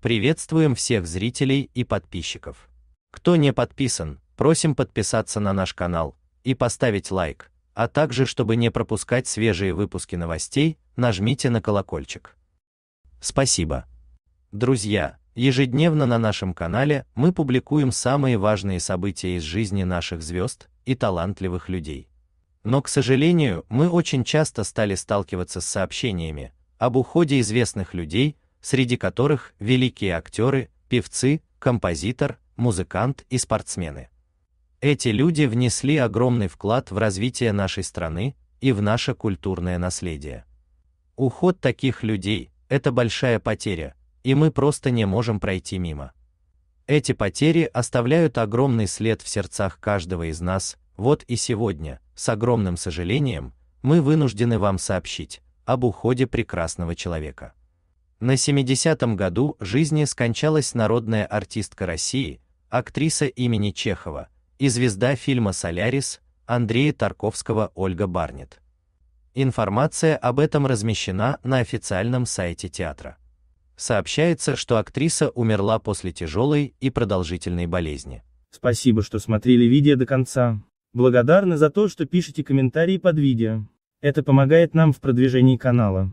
Приветствуем всех зрителей и подписчиков. Кто не подписан, просим подписаться на наш канал и поставить лайк, а также, чтобы не пропускать свежие выпуски новостей, нажмите на колокольчик. Спасибо. Друзья, ежедневно на нашем канале мы публикуем самые важные события из жизни наших звезд и талантливых людей. Но, к сожалению, мы очень часто стали сталкиваться с сообщениями об уходе известных людей, среди которых великие актеры, певцы, композитор, музыкант и спортсмены. Эти люди внесли огромный вклад в развитие нашей страны и в наше культурное наследие. Уход таких людей – это большая потеря, и мы просто не можем пройти мимо. Эти потери оставляют огромный след в сердцах каждого из нас, вот и сегодня, с огромным сожалением, мы вынуждены вам сообщить об уходе прекрасного человека. На 70-м году жизни скончалась народная артистка России, актриса имени Чехова и звезда фильма «Солярис» Андрея Тарковского Ольга Барнет. Информация об этом размещена на официальном сайте театра. Сообщается, что актриса умерла после тяжелой и продолжительной болезни. Спасибо, что смотрели видео до конца. Благодарны за то, что пишете комментарии под видео. Это помогает нам в продвижении канала.